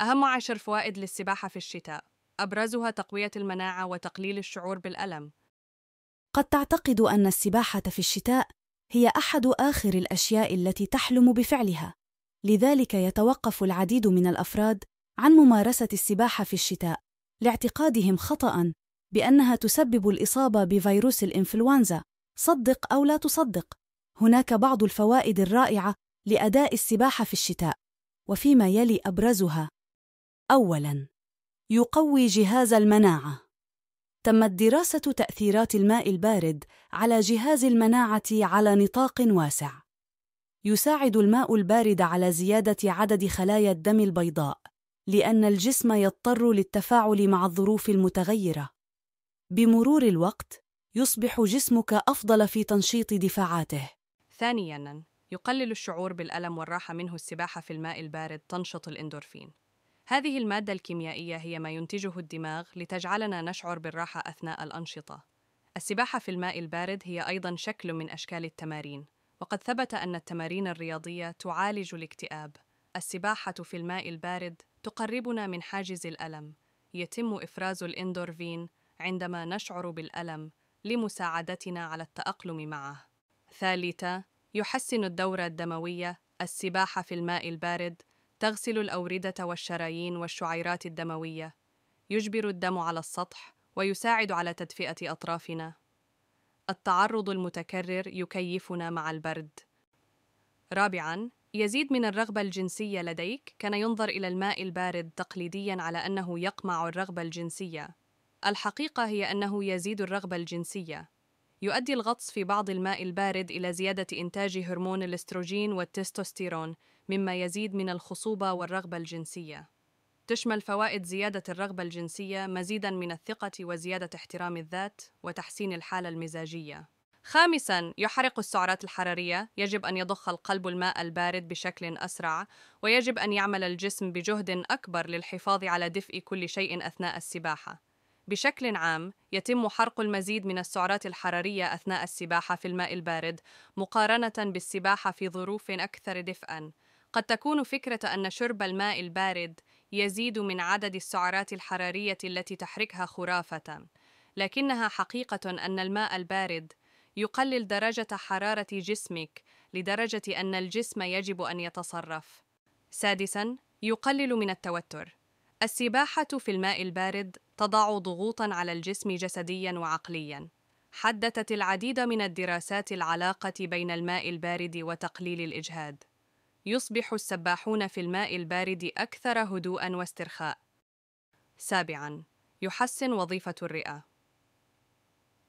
أهم عشر فوائد للسباحة في الشتاء أبرزها تقوية المناعة وتقليل الشعور بالألم قد تعتقد أن السباحة في الشتاء هي أحد آخر الأشياء التي تحلم بفعلها لذلك يتوقف العديد من الأفراد عن ممارسة السباحة في الشتاء لاعتقادهم خطأً بأنها تسبب الإصابة بفيروس الإنفلونزا صدق أو لا تصدق هناك بعض الفوائد الرائعة لأداء السباحة في الشتاء وفيما يلي أبرزها أولاً يقوي جهاز المناعة تمت دراسة تأثيرات الماء البارد على جهاز المناعة على نطاق واسع يساعد الماء البارد على زيادة عدد خلايا الدم البيضاء لأن الجسم يضطر للتفاعل مع الظروف المتغيرة بمرور الوقت يصبح جسمك أفضل في تنشيط دفاعاته ثانياً يقلل الشعور بالألم والراحة منه السباحة في الماء البارد تنشط الإندورفين هذه المادة الكيميائية هي ما ينتجه الدماغ لتجعلنا نشعر بالراحة أثناء الأنشطة. السباحة في الماء البارد هي أيضاً شكل من أشكال التمارين، وقد ثبت أن التمارين الرياضية تعالج الاكتئاب. السباحة في الماء البارد تقربنا من حاجز الألم. يتم إفراز الإندورفين عندما نشعر بالألم لمساعدتنا على التأقلم معه. ثالثا، يحسن الدورة الدموية السباحة في الماء البارد تغسل الأوردة والشرايين والشعيرات الدموية. يجبر الدم على السطح ويساعد على تدفئة أطرافنا. التعرض المتكرر يكيفنا مع البرد. رابعاً، يزيد من الرغبة الجنسية لديك كان ينظر إلى الماء البارد تقليدياً على أنه يقمع الرغبة الجنسية. الحقيقة هي أنه يزيد الرغبة الجنسية. يؤدي الغطس في بعض الماء البارد إلى زيادة إنتاج هرمون الاستروجين والتستوستيرون مما يزيد من الخصوبة والرغبة الجنسية. تشمل فوائد زيادة الرغبة الجنسية مزيدًا من الثقة وزيادة احترام الذات وتحسين الحالة المزاجية. خامساً، يحرق السعرات الحرارية، يجب أن يضخ القلب الماء البارد بشكل أسرع، ويجب أن يعمل الجسم بجهد أكبر للحفاظ على دفء كل شيء أثناء السباحة. بشكل عام يتم حرق المزيد من السعرات الحراريه اثناء السباحه في الماء البارد مقارنه بالسباحه في ظروف اكثر دفئا قد تكون فكرة أن شرب الماء البارد يزيد من عدد السعرات الحرارية التي تحركها خرافة، لكنها حقيقة أن الماء البارد يقلل درجة حرارة جسمك لدرجة أن الجسم يجب أن يتصرف. سادساً، يقلل من التوتر. السباحة في الماء البارد تضع ضغوطاً على الجسم جسدياً وعقلياً. حددت العديد من الدراسات العلاقة بين الماء البارد وتقليل الإجهاد. يصبح السباحون في الماء البارد أكثر هدوءا واسترخاء. سابعاً: يحسن وظيفة الرئة.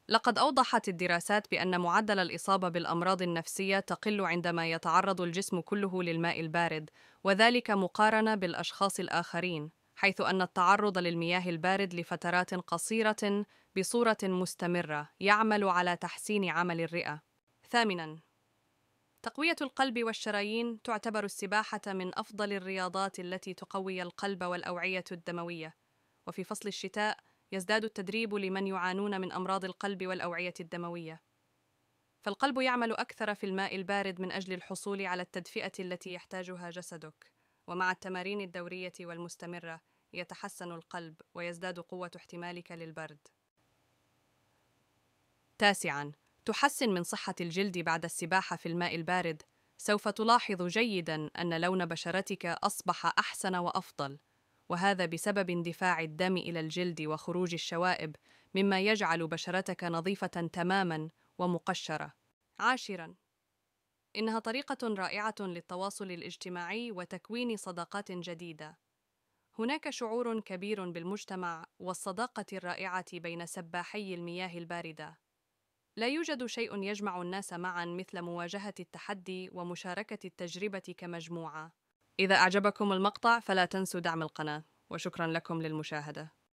لقد أوضحت الدراسات بأن معدل الإصابة بالأمراض النفسية تقل عندما يتعرض الجسم كله للماء البارد، وذلك مقارنة بالأشخاص الآخرين، حيث أن التعرض للمياه البارد لفترات قصيرة بصورة مستمرة يعمل على تحسين عمل الرئة. ثامناً تقوية القلب والشرايين تعتبر السباحة من أفضل الرياضات التي تقوي القلب والأوعية الدموية، وفي فصل الشتاء يزداد التدريب لمن يعانون من أمراض القلب والأوعية الدموية. فالقلب يعمل أكثر في الماء البارد من أجل الحصول على التدفئة التي يحتاجها جسدك، ومع التمارين الدورية والمستمرة يتحسن القلب ويزداد قوة احتمالك للبرد. تاسعاً تحسن من صحة الجلد بعد السباحة في الماء البارد سوف تلاحظ جيدا أن لون بشرتك أصبح أحسن وأفضل وهذا بسبب اندفاع الدم إلى الجلد وخروج الشوائب مما يجعل بشرتك نظيفة تماما ومقشرة عاشرا إنها طريقة رائعة للتواصل الاجتماعي وتكوين صداقات جديدة هناك شعور كبير بالمجتمع والصداقة الرائعة بين سباحي المياه الباردة لا يوجد شيء يجمع الناس معا مثل مواجهة التحدي ومشاركة التجربة كمجموعة. إذا أعجبكم المقطع فلا تنسوا دعم القناة، وشكرا لكم للمشاهدة.